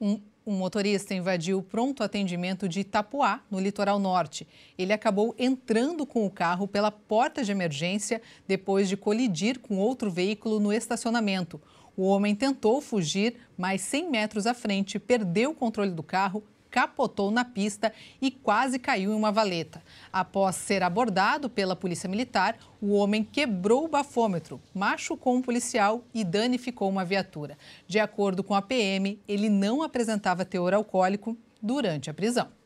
Um, um motorista invadiu o pronto atendimento de Itapuá, no litoral norte. Ele acabou entrando com o carro pela porta de emergência depois de colidir com outro veículo no estacionamento. O homem tentou fugir, mas 100 metros à frente perdeu o controle do carro capotou na pista e quase caiu em uma valeta. Após ser abordado pela Polícia Militar, o homem quebrou o bafômetro, machucou um policial e danificou uma viatura. De acordo com a PM, ele não apresentava teor alcoólico durante a prisão.